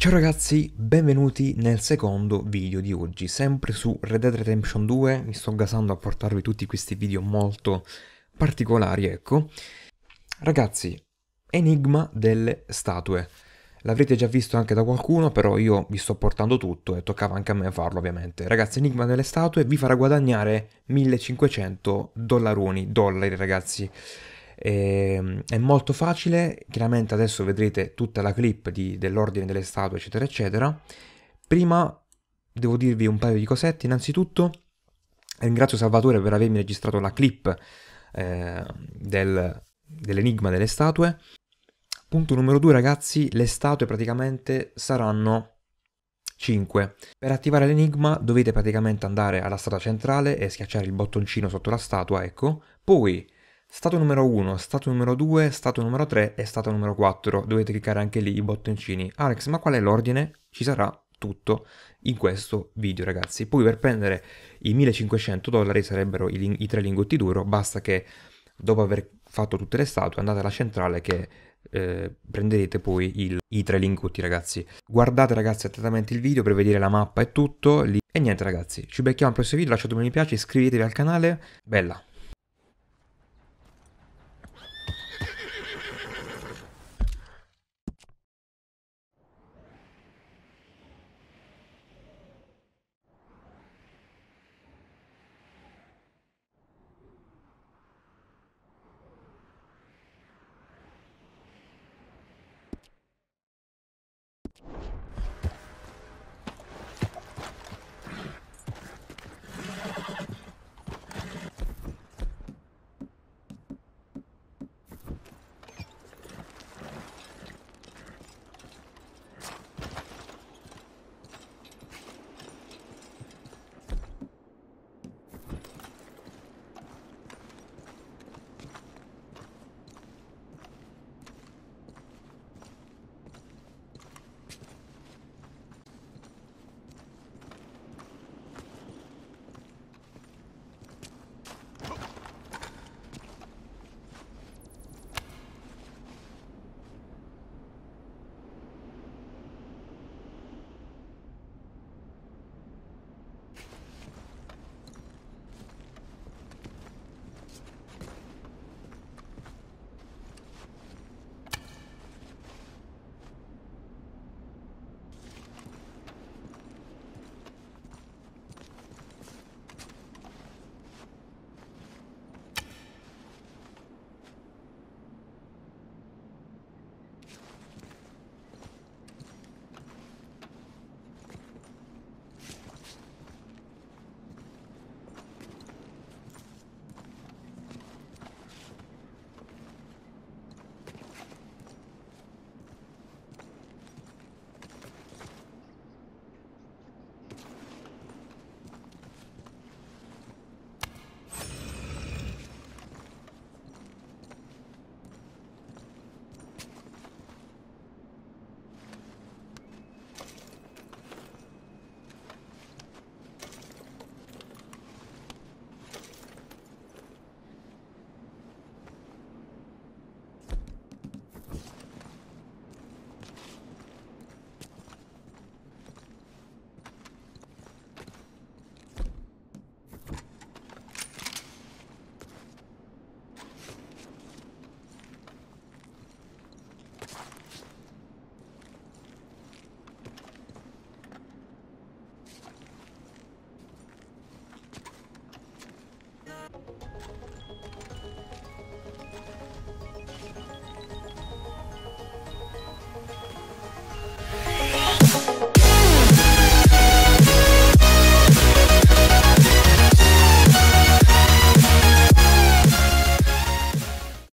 Ciao ragazzi, benvenuti nel secondo video di oggi, sempre su Red Dead Redemption 2, mi sto gasando a portarvi tutti questi video molto particolari, ecco. Ragazzi, enigma delle statue. L'avrete già visto anche da qualcuno, però io vi sto portando tutto e toccava anche a me farlo ovviamente. Ragazzi, enigma delle statue vi farà guadagnare 1500 dollaroni, dollari ragazzi. E, ehm, è molto facile, chiaramente adesso vedrete tutta la clip di, dell'ordine delle statue, eccetera, eccetera. Prima devo dirvi un paio di cosette. Innanzitutto ringrazio Salvatore per avermi registrato la clip eh, del, dell'enigma delle statue. Punto numero 2 ragazzi, le statue praticamente saranno 5. Per attivare l'enigma dovete praticamente andare alla statua centrale e schiacciare il bottoncino sotto la statua, ecco. Poi Stato numero 1, stato numero 2, stato numero 3 e stato numero 4. Dovete cliccare anche lì i bottoncini. Alex, ma qual è l'ordine? Ci sarà tutto in questo video ragazzi. Poi per prendere i 1500 dollari sarebbero i, i tre lingotti d'oro, basta che dopo aver fatto tutte le statue andate alla centrale che eh, prenderete poi il, i tre lingotti ragazzi. Guardate ragazzi attentamente il video per vedere la mappa e tutto. Lì. E niente ragazzi, ci becchiamo al prossimo video, lasciate un mi piace, iscrivetevi al canale, bella!